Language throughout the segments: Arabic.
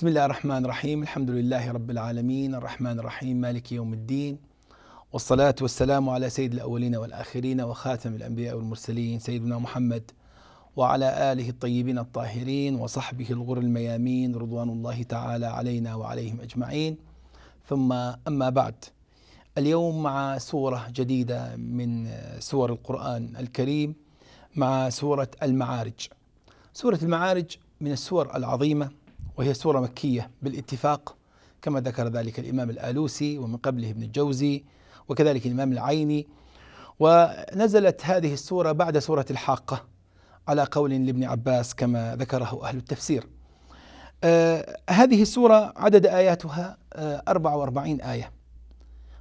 بسم الله الرحمن الرحيم الحمد لله رب العالمين الرحمن الرحيم مالك يوم الدين والصلاة والسلام على سيد الأولين والآخرين وخاتم الأنبياء والمرسلين سيدنا محمد وعلى آله الطيبين الطاهرين وصحبه الغر الميامين رضوان الله تعالى علينا وعليهم أجمعين ثم أما بعد اليوم مع سورة جديدة من سور القرآن الكريم مع سورة المعارج سورة المعارج من السور العظيمة وهي سورة مكية بالاتفاق كما ذكر ذلك الإمام الآلوسي ومن قبله ابن الجوزي وكذلك الإمام العيني ونزلت هذه السورة بعد سورة الحاقة على قول لابن عباس كما ذكره أهل التفسير آه هذه السورة عدد آياتها آه 44 آية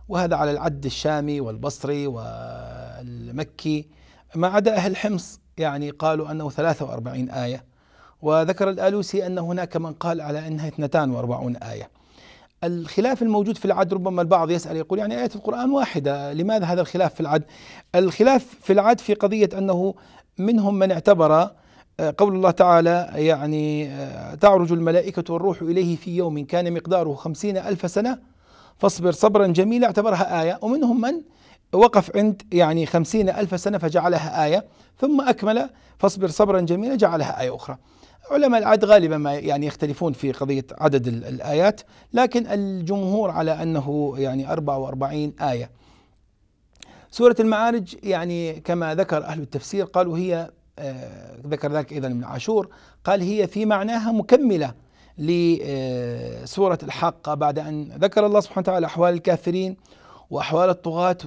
وهذا على العد الشامي والبصري والمكي ما عدا أهل حمص يعني قالوا أنه 43 آية وذكر الآلوسي أن هناك من قال على أنها 42 آية الخلاف الموجود في العد ربما البعض يسأل يقول يعني آية القرآن واحدة لماذا هذا الخلاف في العد الخلاف في العد في قضية أنه منهم من اعتبر آه، قول الله تعالى يعني آه، تعرج الملائكة والروح إليه في يوم كان مقداره خمسين ألف سنة فاصبر صبرا جميلا اعتبرها آية ومنهم من وقف عند يعني خمسين ألف سنة فجعلها آية ثم أكمل فاصبر صبرا جميلا جعلها آية أخرى علماء العد غالبا ما يعني يختلفون في قضية عدد الآيات لكن الجمهور على أنه يعني 44 آية سورة المعارج يعني كما ذكر أهل التفسير قالوا هي آه، ذكر ذلك أيضا من عاشور قال هي في معناها مكملة لسورة آه، الحاقة بعد أن ذكر الله سبحانه وتعالى أحوال الكافرين وأحوال الطغاة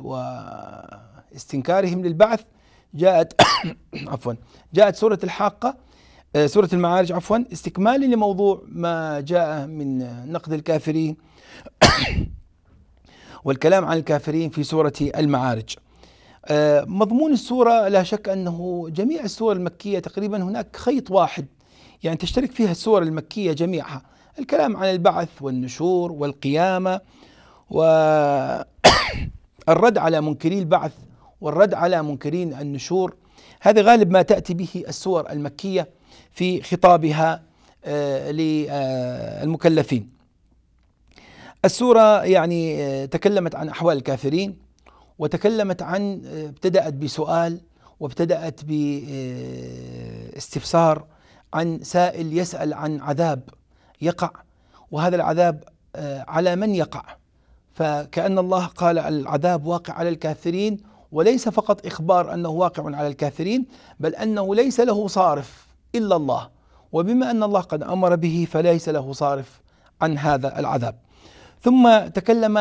واستنكارهم للبعث جاءت عفوا جاءت سورة الحاقة آه، سورة المعارج عفوا استكمالا لموضوع ما جاء من نقد الكافرين والكلام عن الكافرين في سورة المعارج آه، مضمون السورة لا شك أنه جميع السور المكية تقريبا هناك خيط واحد يعني تشترك فيها السور المكية جميعها الكلام عن البعث والنشور والقيامة والرد على منكري البعث والرد على منكرين النشور هذا غالب ما تأتي به السور المكية في خطابها آه، للمكلفين السورة يعني آه، تكلمت عن أحوال الكافرين وتكلمت عن آه، ابتدأت بسؤال وابتدأت باستفسار عن سائل يسأل عن عذاب يقع وهذا العذاب على من يقع فكأن الله قال العذاب واقع على الكافرين وليس فقط إخبار أنه واقع على الكافرين بل أنه ليس له صارف إلا الله وبما أن الله قد أمر به فليس له صارف عن هذا العذاب ثم تكلم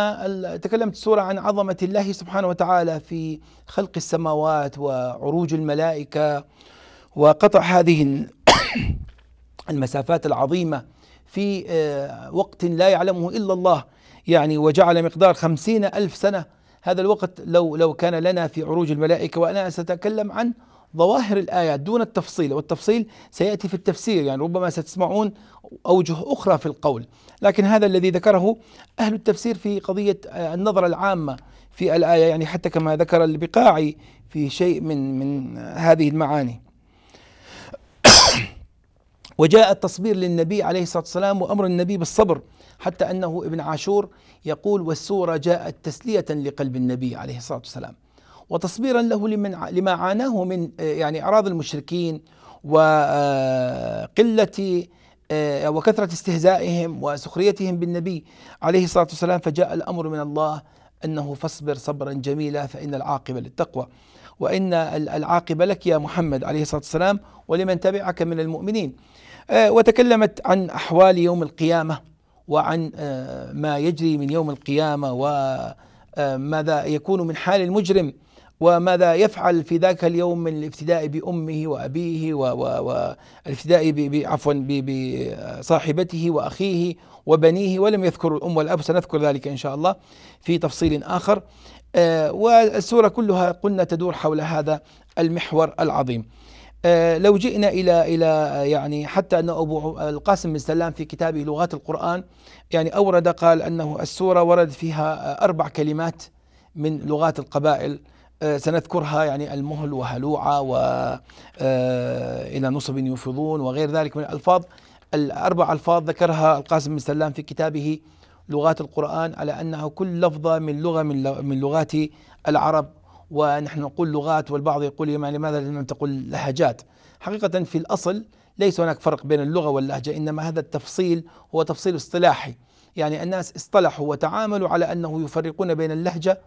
تكلمت السورة عن عظمة الله سبحانه وتعالى في خلق السماوات وعروج الملائكة وقطع هذه المسافات العظيمة في آه، وقت لا يعلمه إلا الله يعني وجعل مقدار خمسين ألف سنة هذا الوقت لو لو كان لنا في عروج الملائكة وأنا سأتكلم عن ظواهر الآيات دون التفصيل والتفصيل سيأتي في التفسير يعني ربما ستسمعون أوجه أخرى في القول لكن هذا الذي ذكره أهل التفسير في قضية آه، النظرة العامة في الآية يعني حتى كما ذكر البقاعي في شيء من من هذه المعاني وجاء التصبير للنبي عليه الصلاة والسلام وأمر النبي بالصبر حتى أنه ابن عاشور يقول والسورة جاءت تسلية لقلب النبي عليه الصلاة والسلام وتصبيرا له لمن لما عاناه من آه، يعني اعراض المشركين وقله آه، آه، وكثره استهزائهم وسخريتهم بالنبي عليه الصلاه والسلام فجاء الامر من الله انه فاصبر صبرا جميلا فان العاقبه للتقوى وان العاقبه لك يا محمد عليه الصلاه والسلام ولمن تبعك من المؤمنين. وتكلمت عن احوال يوم القيامه وعن ما يجري من يوم القيامه وماذا يكون من حال المجرم وماذا يفعل في ذاك اليوم من الافتداء بأمه وأبيه والافتداء عفوا بصاحبته وأخيه وبنيه ولم يذكروا الأم والأب سنذكر ذلك إن شاء الله في تفصيل آخر آه، والسورة كلها قلنا تدور حول هذا المحور العظيم آه، لو جئنا الى الى يعني حتى ان ابو القاسم بن سلام في كتابه لغات القران يعني اورد قال انه السوره ورد فيها اربع كلمات من لغات القبائل آه، سنذكرها يعني المهل وهلوعة وإلى آه، نصب يفضون وغير ذلك من الألفاظ الأربع ألفاظ ذكرها القاسم بن سلام في كتابه لغات القرآن على أنها كل لفظة من لغة من لغات العرب ونحن نقول لغات والبعض يقول يعني لماذا لم تقل لهجات حقيقة في الأصل ليس هناك فرق بين اللغة واللهجة إنما هذا التفصيل هو تفصيل اصطلاحي يعني الناس اصطلحوا وتعاملوا على أنه يفرقون بين اللهجة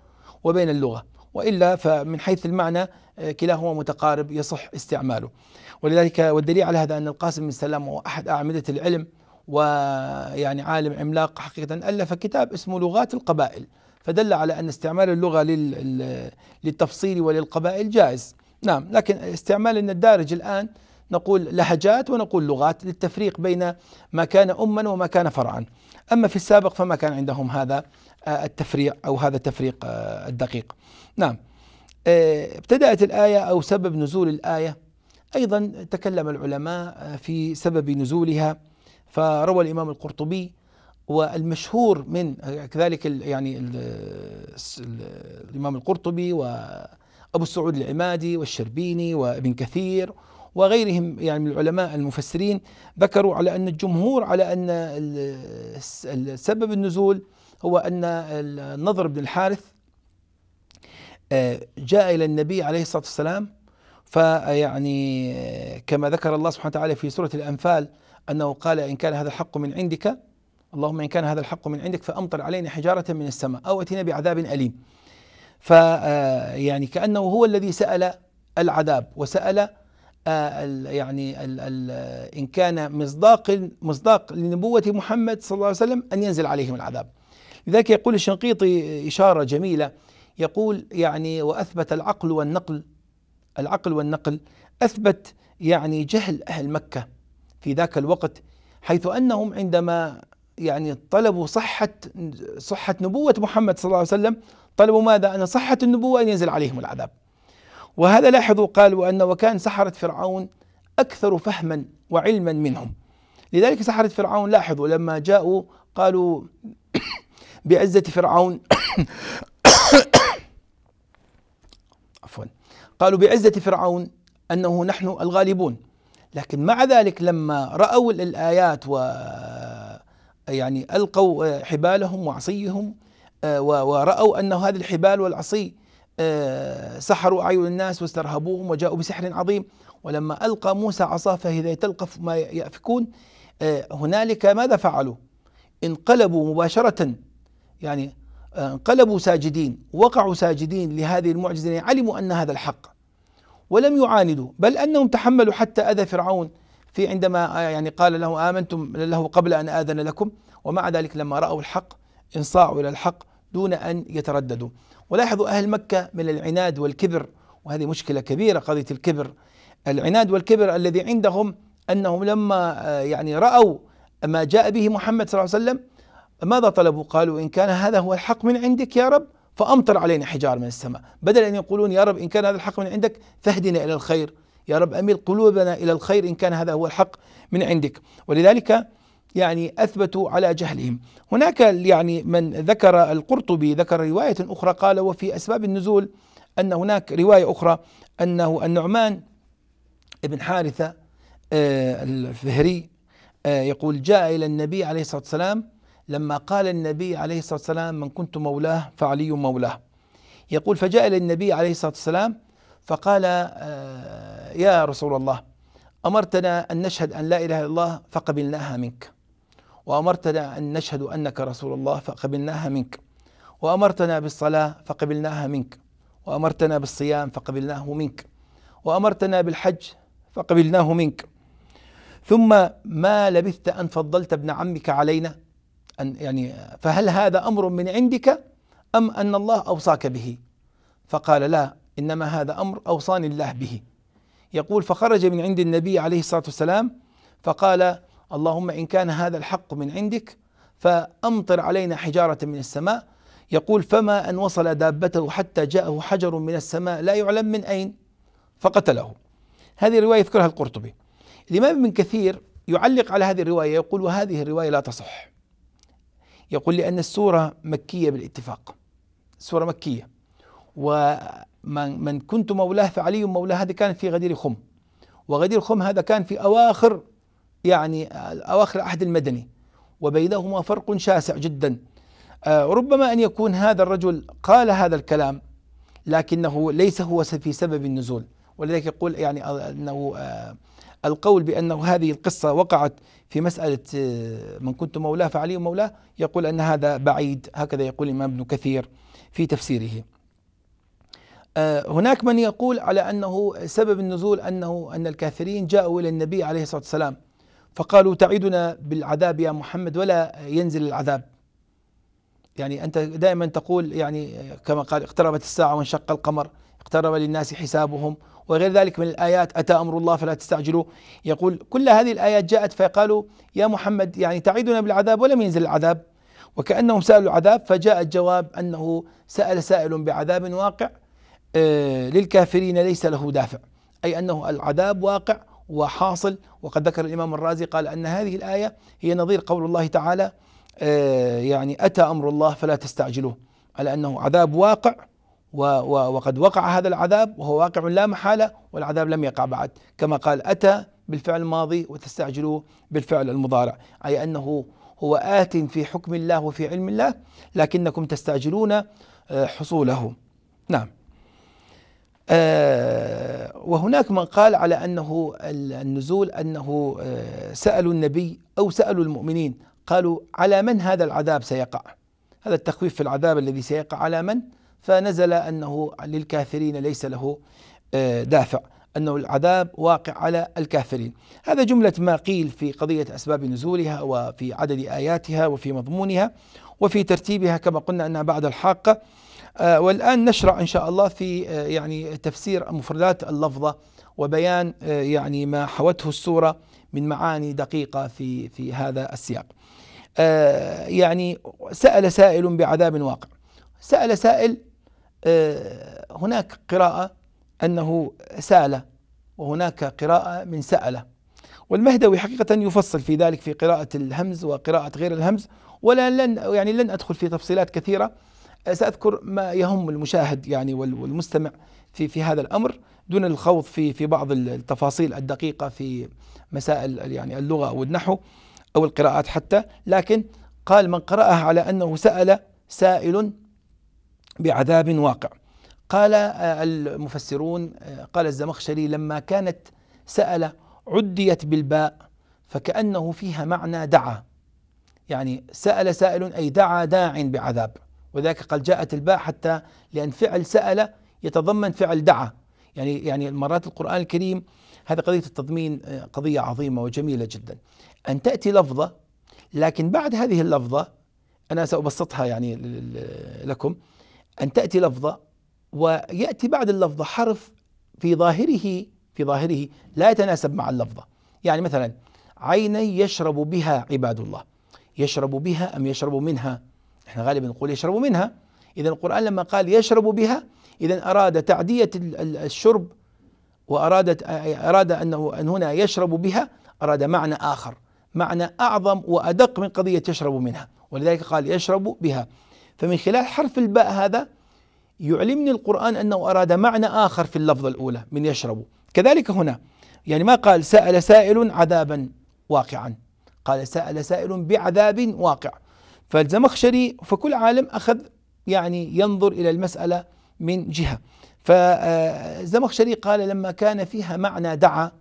وبين اللغة وإلا فمن حيث المعنى آه، كلاهما متقارب يصح استعماله ولذلك والدليل على هذا أن القاسم بن سلام هو أحد أعمدة العلم ويعني عالم عملاق حقيقة ألف كتاب اسمه لغات القبائل فدل على أن استعمال اللغة للتفصيل وللقبائل جائز نعم لكن استعمال الدارج الآن نقول لهجات ونقول لغات للتفريق بين ما كان أما وما كان فرعا أما في السابق فما كان عندهم هذا آه، التفريع أو هذا التفريق آه، الدقيق نعم آه، ابتدأت الآية أو سبب نزول الآية أيضا تكلم العلماء آه، في سبب نزولها فروى الإمام القرطبي والمشهور من آه، كذلك يعني الإمام القرطبي وأبو السعود العمادي والشربيني وابن كثير وغيرهم يعني من العلماء المفسرين ذكروا على أن الجمهور على أن سبب النزول هو أن النضر بن الحارث جاء إلى النبي عليه الصلاة والسلام فيعني كما ذكر الله سبحانه وتعالى في سورة الأنفال أنه قال إن كان هذا الحق من عندك اللهم إن كان هذا الحق من عندك فأمطر علينا حجارة من السماء أو أتينا بعذاب أليم فيعني آه، كأنه هو الذي سأل العذاب وسأل آه، يعني إن كان مصداق مصداق لنبوة محمد صلى الله عليه وسلم أن ينزل عليهم العذاب لذلك يقول الشنقيطي إشارة جميلة يقول يعني وأثبت العقل والنقل العقل والنقل أثبت يعني جهل أهل مكة في ذاك الوقت حيث أنهم عندما يعني طلبوا صحة صحة نبوة محمد صلى الله عليه وسلم طلبوا ماذا؟ أن صحة النبوة أن ينزل عليهم العذاب وهذا لاحظوا قالوا أن وكان سحرة فرعون أكثر فهما وعلما منهم لذلك سحرة فرعون لاحظوا لما جاءوا قالوا بعزة فرعون قالوا بعزة فرعون أنه نحن الغالبون لكن مع ذلك لما رأوا الآيات و يعني ألقوا آه، حبالهم وعصيهم آه، ورأوا أن هذه الحبال والعصي آه، سحروا أعين الناس واسترهبوهم وجاءوا بسحر عظيم ولما ألقى موسى عصاه فإذا تلقف ما يأفكون هنالك ماذا فعلوا انقلبوا مباشرة يعني انقلبوا ساجدين وقعوا ساجدين لهذه المعجزة علموا أن هذا الحق ولم يعاندوا بل أنهم تحملوا حتى أذى فرعون في عندما آه، يعني قال له آمنتم له قبل أن آذن لكم ومع ذلك لما رأوا الحق انصاعوا إلى الحق دون أن يترددوا ولاحظوا أهل مكة من العناد والكبر وهذه مشكلة كبيرة قضية الكبر العناد والكبر الذي عندهم أنهم لما آه، يعني رأوا ما جاء به محمد صلى الله عليه وسلم ماذا طلبوا قالوا إن كان هذا هو الحق من عندك يا رب فأمطر علينا حجار من السماء بدل أن يقولون يا رب إن كان هذا الحق من عندك فاهدنا إلى الخير يا رب أميل قلوبنا إلى الخير إن كان هذا هو الحق من عندك ولذلك يعني اثبتوا على جهلهم. هناك يعني من ذكر القرطبي ذكر روايه اخرى قال وفي اسباب النزول ان هناك روايه اخرى انه النعمان بن حارثه آه، الفهري آه، يقول جاء الى النبي عليه الصلاه والسلام لما قال النبي عليه الصلاة والسلام من كنت مولاه فعلي مولاه يقول فجاء إلى النبي عليه الصلاة والسلام فقال آه، يا رسول الله أمرتنا أن نشهد أن لا إله إلا الله فقبلناها منك وأمرتنا أن نشهد أنك رسول الله فقبلناها منك وأمرتنا بالصلاة فقبلناها منك وأمرتنا بالصيام فقبلناه منك وأمرتنا بالحج فقبلناه منك ثم ما لبثت أن فضلت ابن عمك علينا أن يعني فهل هذا أمر من عندك أم أن الله أوصاك به فقال لا إنما هذا أمر أوصاني الله به يقول فخرج من عند النبي عليه الصلاة والسلام فقال اللهم إن كان هذا الحق من عندك فأمطر علينا حجارة من السماء يقول فما أن وصل دابته حتى جاءه حجر من السماء لا يعلم من أين فقتله هذه الرواية يذكرها القرطبي الإمام ابن كثير يعلق على هذه الرواية يقول وهذه الرواية لا تصح يقول لأن السورة مكية بالاتفاق السورة مكية ومن من كنت مولاه فعلي مولاه هذا كان في غدير خم وغدير خم هذا كان في أواخر يعني أواخر العهد المدني وبينهما فرق شاسع جدا آه، ربما أن يكون هذا الرجل قال هذا الكلام لكنه ليس هو في سبب النزول ولذلك يقول يعني أنه آه، القول بأنه هذه القصة وقعت في مسألة آه، من كنت مولاه فعلي مولاه يقول أن هذا بعيد هكذا يقول الإمام ابن كثير في تفسيره آه، هناك من يقول على أنه سبب النزول أنه أن الكافرين جاءوا إلى النبي عليه الصلاة والسلام فقالوا تعيدنا بالعذاب يا محمد ولا ينزل العذاب يعني أنت دائما تقول يعني آه، كما قال اقتربت الساعة وانشق القمر اقترب للناس حسابهم وغير ذلك من الآيات أتى أمر الله فلا تستعجلوا يقول كل هذه الآيات جاءت فقالوا يا محمد يعني تعيدنا بالعذاب ولم ينزل العذاب وكأنهم سألوا العذاب فجاء الجواب أنه سأل سائل بعذاب واقع آه، للكافرين ليس له دافع أي أنه العذاب واقع وحاصل وقد ذكر الإمام الرازي قال أن هذه الآية هي نظير قول الله تعالى آه، يعني أتى أمر الله فلا تستعجلوه على أنه عذاب واقع و و وقد وقع هذا العذاب وهو واقع لا محالة والعذاب لم يقع بعد كما قال أتى بالفعل الماضي وتستعجلوه بالفعل المضارع أي أنه هو آت في حكم الله وفي علم الله لكنكم تستعجلون آه، حصوله نعم آه، وهناك من قال على أنه النزول أنه آه، سألوا النبي أو سألوا المؤمنين قالوا على من هذا العذاب سيقع هذا التخويف في العذاب الذي سيقع على من؟ فنزل انه للكافرين ليس له آه، دافع انه العذاب واقع على الكافرين. هذا جمله ما قيل في قضيه اسباب نزولها وفي عدد اياتها وفي مضمونها وفي ترتيبها كما قلنا انها بعد الحاقه. آه، والان نشرع ان شاء الله في آه، يعني تفسير مفردات اللفظه وبيان يعني ما حوته السوره من معاني دقيقه في في هذا السياق. يعني سال سائل بعذاب واقع. سال سائل آه، هناك قراءة أنه سأل وهناك قراءة من سأل والمهدوي حقيقة يفصل في ذلك في قراءة الهمز وقراءة غير الهمز ولا لن يعني لن أدخل في تفصيلات كثيرة آه، سأذكر ما يهم المشاهد يعني والمستمع في في هذا الأمر دون الخوض في في بعض التفاصيل الدقيقة في مسائل يعني اللغة أو النحو أو القراءات حتى لكن قال من قرأها على أنه سأل سائل بعذاب واقع قال آه، المفسرون آه، قال الزمخشري لما كانت سأل عديت بالباء فكأنه فيها معنى دعا يعني سأل سائل أي دعا داع بعذاب وذلك قال جاءت الباء حتى لأن فعل سأل يتضمن فعل دعا يعني يعني مرات القرآن الكريم هذا قضية التضمين آه، قضية عظيمة وجميلة جدا أن تأتي لفظة لكن بعد هذه اللفظة أنا سأبسطها يعني لكم أن تأتي لفظة ويأتي بعد اللفظة حرف في ظاهره في ظاهره لا يتناسب مع اللفظة يعني مثلا عيني يشرب بها عباد الله يشرب بها أم يشرب منها احنا غالبا نقول يشرب منها إذا القرآن لما قال يشرب بها إذا أراد تعدية الشرب وأرادت أراد أنه أن هنا يشرب بها أراد معنى آخر معنى أعظم وأدق من قضية يشرب منها ولذلك قال يشرب بها فمن خلال حرف الباء هذا يعلمني القرآن أنه أراد معنى آخر في اللفظة الأولى من يشرب كذلك هنا يعني ما قال سأل سائل عذابا واقعا قال سأل سائل بعذاب واقع فالزمخشري فكل عالم أخذ يعني ينظر إلى المسألة من جهة فالزمخشري قال لما كان فيها معنى دعا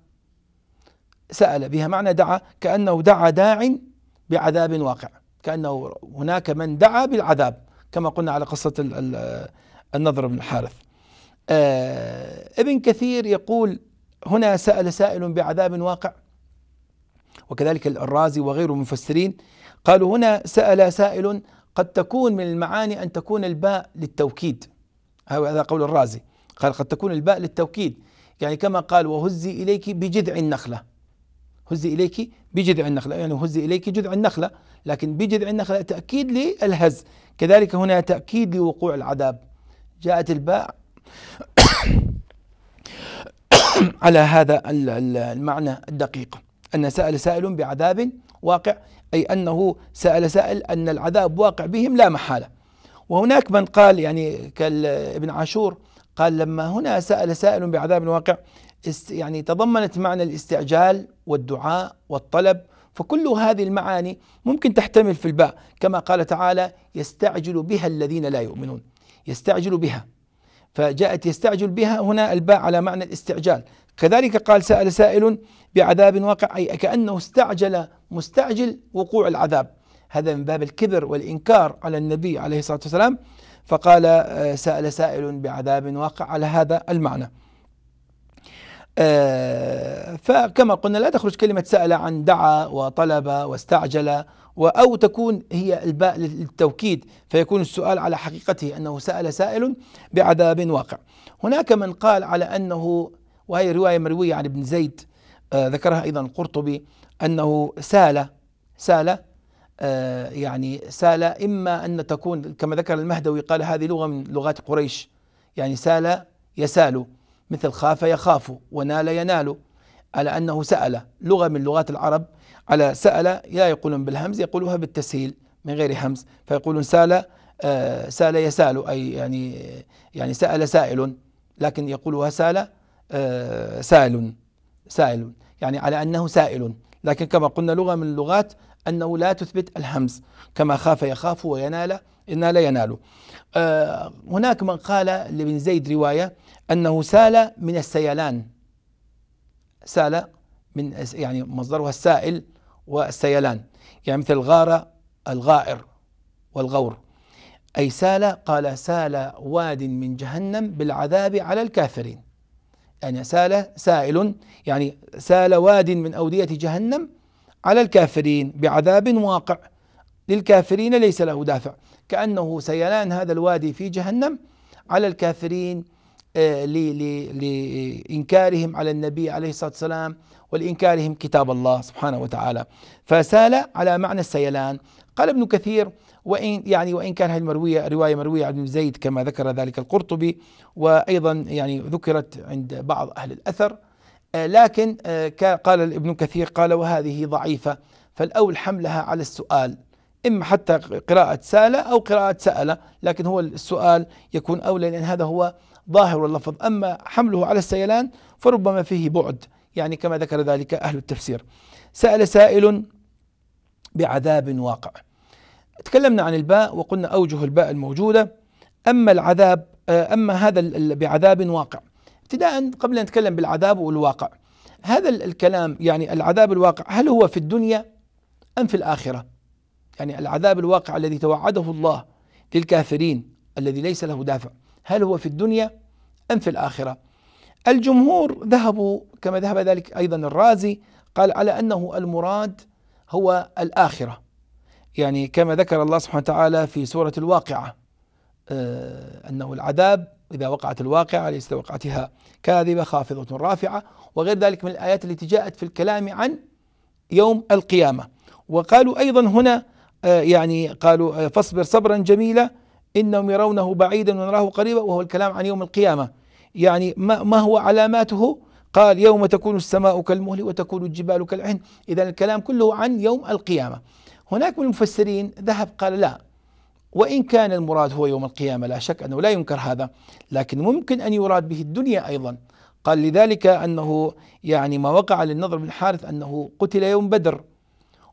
سأل بها معنى دعا كأنه دعا داع بعذاب واقع كأنه هناك من دعا بالعذاب كما قلنا على قصة النضر بن الحارث آه، ابن كثير يقول هنا سأل سائل بعذاب واقع وكذلك الرازي وغير المفسرين قالوا هنا سأل سائل قد تكون من المعاني أن تكون الباء للتوكيد هذا قول الرازي قال قد تكون الباء للتوكيد يعني كما قال وهزي إليك بجذع النخلة هزي إليك بجذع النخلة يعني هزي إليك جذع النخلة لكن بجذع النخلة تأكيد للهز كذلك هنا تأكيد لوقوع العذاب جاءت الباء على هذا المعنى الدقيق أن سأل سائل بعذاب واقع أي أنه سأل سائل أن العذاب واقع بهم لا محالة وهناك من قال يعني كابن عاشور قال لما هنا سأل سائل بعذاب واقع يعني تضمنت معنى الاستعجال والدعاء والطلب فكل هذه المعاني ممكن تحتمل في الباء كما قال تعالى يستعجل بها الذين لا يؤمنون يستعجل بها فجاءت يستعجل بها هنا الباء على معنى الاستعجال كذلك قال سأل سائل بعذاب واقع أي كأنه استعجل مستعجل وقوع العذاب هذا من باب الكبر والإنكار على النبي عليه الصلاة والسلام فقال آه، سأل سائل بعذاب واقع على هذا المعنى آه، فكما قلنا لا تخرج كلمة سأل عن دعا وطلب واستعجل أو تكون هي الباء للتوكيد فيكون السؤال على حقيقته أنه سأل سائل بعذاب واقع هناك من قال على أنه وهي رواية مروية عن ابن زيد آه، ذكرها أيضا القرطبي أنه سال سال آه، يعني سال إما أن تكون كما ذكر المهدوي قال هذه لغة من لغات قريش يعني سال يسال مثل خاف يخاف ونال ينال على أنه سأل لغة من لغات العرب على سأل لا يقولون بالهمز يقولوها بالتسهيل من غير همز فيقولون سال آه، سال يسال أي يعني يعني سأل سائل لكن يقولها سال آه، سائل سائل يعني على أنه سائل لكن كما قلنا لغة من لغات أنه لا تثبت الهمز كما خاف يخاف وينال إن لا ينال آه هناك من قال لابن زيد رواية أنه سال من السيلان سال من يعني مصدرها السائل والسيلان يعني مثل الغارة الغائر والغور أي سال قال سال واد من جهنم بالعذاب على الكافرين يعني سال سائل يعني سال واد من أودية جهنم على الكافرين بعذاب واقع للكافرين ليس له دافع كأنه سيلان هذا الوادي في جهنم على الكافرين آه، لإنكارهم على النبي عليه الصلاة والسلام ولإنكارهم كتاب الله سبحانه وتعالى فسال على معنى السيلان قال ابن كثير وإن يعني وإن كان هذه المروية رواية مروية عن ابن زيد كما ذكر ذلك القرطبي وأيضا يعني ذكرت عند بعض أهل الأثر آه، لكن آه، قال ابن كثير قال وهذه ضعيفة فالأول حملها على السؤال إما حتى قراءة سال أو قراءة سأل لكن هو السؤال يكون أولى لأن هذا هو ظاهر اللفظ أما حمله على السيلان فربما فيه بعد يعني كما ذكر ذلك أهل التفسير سأل سائل بعذاب واقع تكلمنا عن الباء وقلنا أوجه الباء الموجودة أما العذاب آه، أما هذا بعذاب واقع ابتداء قبل ان نتكلم بالعذاب والواقع هذا الكلام يعني العذاب الواقع هل هو في الدنيا ام في الاخره؟ يعني العذاب الواقع الذي توعده الله للكافرين الذي ليس له دافع هل هو في الدنيا ام في الاخره؟ الجمهور ذهبوا كما ذهب ذلك ايضا الرازي قال على انه المراد هو الاخره يعني كما ذكر الله سبحانه وتعالى في سوره الواقعه آه، انه العذاب إذا وقعت الواقعة ليست وقعتها كاذبة خافضة رافعة وغير ذلك من الآيات التي جاءت في الكلام عن يوم القيامة وقالوا أيضا هنا آه، يعني قالوا آه، فاصبر صبرا جميلا إنهم يرونه بعيدا ونراه قريبا وهو الكلام عن يوم القيامة يعني ما, ما هو علاماته قال يوم تكون السماء كالمهل وتكون الجبال كالعهن إذا الكلام كله عن يوم القيامة هناك من المفسرين ذهب قال لا وإن كان المراد هو يوم القيامة لا شك أنه لا ينكر هذا لكن ممكن أن يراد به الدنيا أيضا قال لذلك أنه يعني ما وقع للنضر بن حارث أنه قتل يوم بدر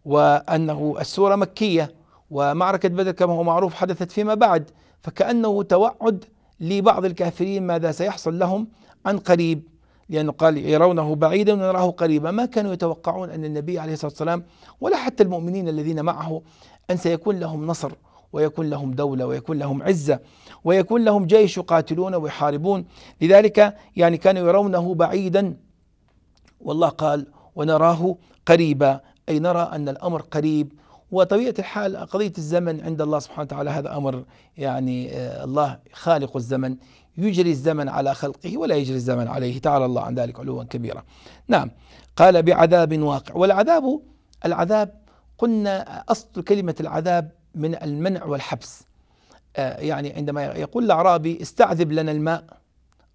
وأنه السورة مكية ومعركة بدر كما هو معروف حدثت فيما بعد فكأنه توعد لبعض الكافرين ماذا سيحصل لهم عن قريب لأنه قال يرونه بعيدا ونراه قريبا ما كانوا يتوقعون أن النبي عليه الصلاة والسلام ولا حتى المؤمنين الذين معه أن سيكون لهم نصر ويكون لهم دوله ويكون لهم عزه ويكون لهم جيش يقاتلون ويحاربون لذلك يعني كانوا يرونه بعيدا والله قال ونراه قريبا اي نرى ان الامر قريب وطبيعه الحال قضيه الزمن عند الله سبحانه وتعالى هذا امر يعني آه، الله خالق الزمن يجري الزمن على خلقه ولا يجري الزمن عليه تعالى الله عن ذلك علوا كبيرا. نعم قال بعذاب واقع والعذاب العذاب قلنا اصل كلمه العذاب من المنع والحبس آه، يعني عندما يقول الأعرابي استعذب لنا الماء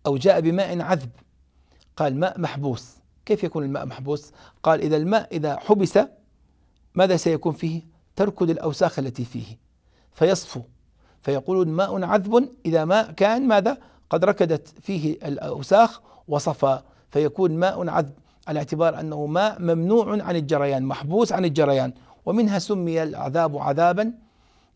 أو جاء بماء عذب قال ماء محبوس كيف يكون الماء محبوس؟ قال إذا الماء إذا حبس ماذا سيكون فيه؟ تركد الأوساخ التي فيه فيصفو فيقولون ماء عذب إذا ما كان ماذا؟ قد ركدت فيه الأوساخ وصفى فيكون ماء عذب على اعتبار أنه ماء ممنوع عن الجريان محبوس عن الجريان ومنها سمي العذاب عذابا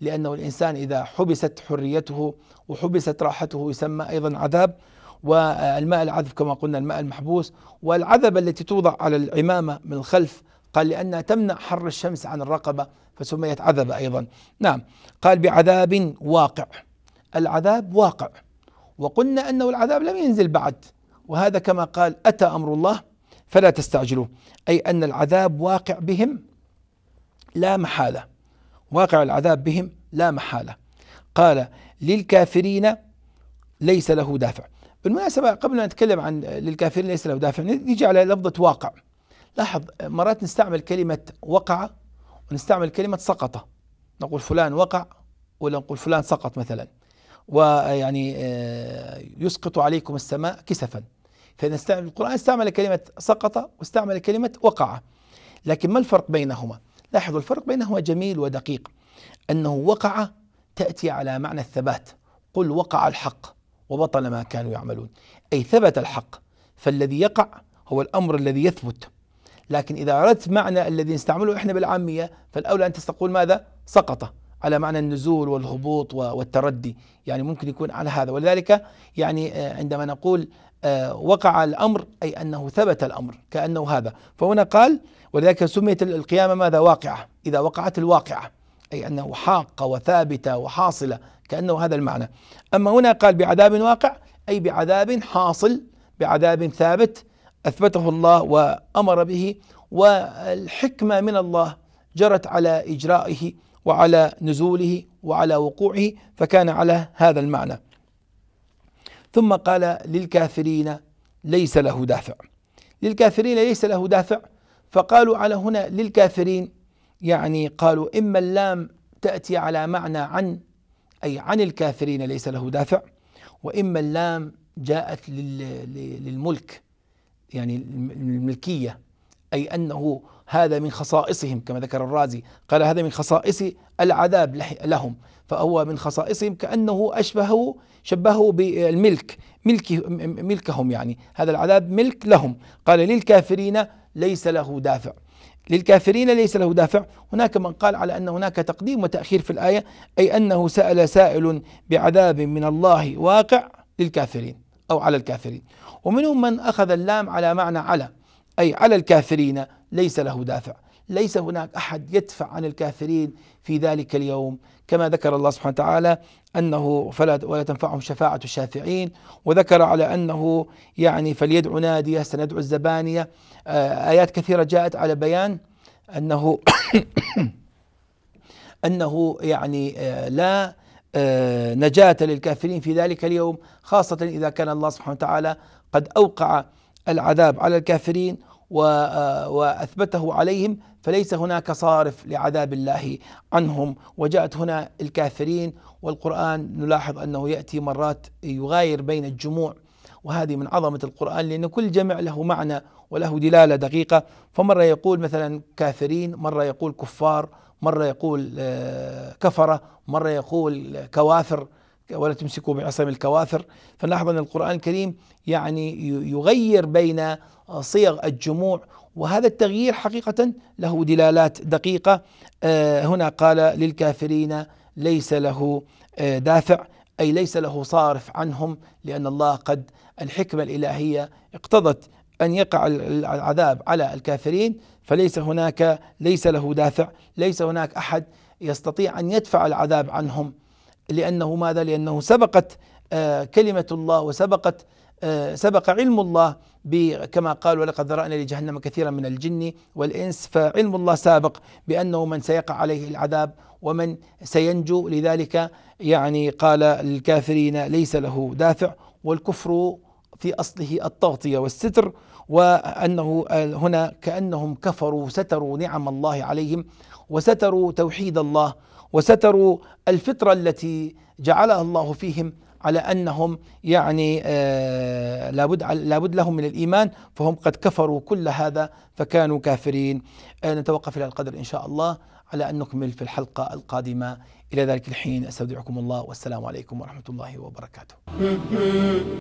لأنه الإنسان إذا حبست حريته وحبست راحته يسمى أيضا عذاب والماء العذب كما قلنا الماء المحبوس والعذبة التي توضع على العمامة من الخلف قال لأنها تمنع حر الشمس عن الرقبة فسميت عذبة أيضا نعم قال بعذاب واقع العذاب واقع وقلنا أنه العذاب لم ينزل بعد وهذا كما قال أتى أمر الله فلا تستعجلوا أي أن العذاب واقع بهم لا محالة واقع العذاب بهم لا محالة قال للكافرين ليس له دافع بالمناسبة قبل أن نتكلم عن للكافرين ليس له دافع نيجي على لفظة واقع لاحظ مرات نستعمل كلمة وقع ونستعمل كلمة سقط نقول فلان وقع ولا نقول فلان سقط مثلا ويعني آه، يسقط عليكم السماء كسفا فإذا القرآن استعمل كلمة سقط واستعمل كلمة وقع لكن ما الفرق بينهما؟ لاحظوا الفرق بينهما جميل ودقيق أنه وقع تأتي على معنى الثبات قل وقع الحق وبطل ما كانوا يعملون أي ثبت الحق فالذي يقع هو الأمر الذي يثبت لكن إذا أردت معنى الذي نستعمله إحنا بالعامية فالأولى أن تستقول ماذا سقط على معنى النزول والهبوط والتردي يعني ممكن يكون على هذا ولذلك يعني آه، عندما نقول آه، وقع الأمر أي أنه ثبت الأمر كأنه هذا فهنا قال ولذلك سميت القيامة ماذا واقعة إذا وقعت الواقعة أي أنه حاقة وثابتة وحاصلة كأنه هذا المعنى أما هنا قال بعذاب واقع أي بعذاب حاصل بعذاب ثابت أثبته الله وأمر به والحكمة من الله جرت على إجرائه وعلى نزوله وعلى وقوعه فكان على هذا المعنى ثم قال للكافرين ليس له دافع للكافرين ليس له دافع فقالوا على هنا للكافرين يعني قالوا إما اللام تأتي على معنى عن أي عن الكافرين ليس له دافع وإما اللام جاءت للملك يعني الملكية أي أنه هذا من خصائصهم كما ذكر الرازي قال هذا من خصائص العذاب لهم فهو من خصائصهم كأنه أشبه شبهه بالملك ملك ملكهم يعني هذا العذاب ملك لهم قال للكافرين ليس له دافع للكافرين ليس له دافع هناك من قال على أن هناك تقديم وتأخير في الآية أي أنه سأل سائل بعذاب من الله واقع للكافرين أو على الكافرين ومنهم من أخذ اللام على معنى على أي على الكافرين ليس له دافع ليس هناك أحد يدفع عن الكافرين في ذلك اليوم كما ذكر الله سبحانه وتعالى انه فلا ولا تنفعهم شفاعه الشافعين وذكر على انه يعني فليدع ناديه سندعو الزبانيه آه، ايات كثيره جاءت على بيان انه انه يعني آه، لا آه، نجاة للكافرين في ذلك اليوم خاصة إذا كان الله سبحانه وتعالى قد أوقع العذاب على الكافرين آه، واثبته عليهم فليس هناك صارف لعذاب الله عنهم وجاءت هنا الكافرين والقران نلاحظ انه ياتي مرات يغاير بين الجموع وهذه من عظمه القران لان كل جمع له معنى وله دلاله دقيقه فمره يقول مثلا كافرين مره يقول كفار مره يقول آه، كفره مره يقول كوافر ولا تمسكوا بعصم الكواثر فنلاحظ أن القرآن الكريم يعني يغير بين صيغ الجموع وهذا التغيير حقيقة له دلالات دقيقة آه، هنا قال للكافرين ليس له آه، دافع أي ليس له صارف عنهم لأن الله قد الحكمة الإلهية اقتضت أن يقع العذاب على الكافرين فليس هناك ليس له دافع ليس هناك أحد يستطيع أن يدفع العذاب عنهم لأنه ماذا لأنه سبقت آه، كلمة الله وسبقت آه، سبق علم الله كما قال ولقد ذرأنا لجهنم كثيرا من الجن والإنس فعلم الله سابق بأنه من سيقع عليه العذاب ومن سينجو لذلك يعني قال الكافرين ليس له دافع والكفر في أصله التغطية والستر وأنه آه، هنا كأنهم كفروا ستروا نعم الله عليهم وستروا توحيد الله وستروا الفطرة التي جعلها الله فيهم على أنهم يعني آه، لابد, لابد لهم من الإيمان فهم قد كفروا كل هذا فكانوا كافرين آه، نتوقف إلى القدر إن شاء الله على أن نكمل في الحلقة القادمة إلى ذلك الحين أستودعكم الله والسلام عليكم ورحمة الله وبركاته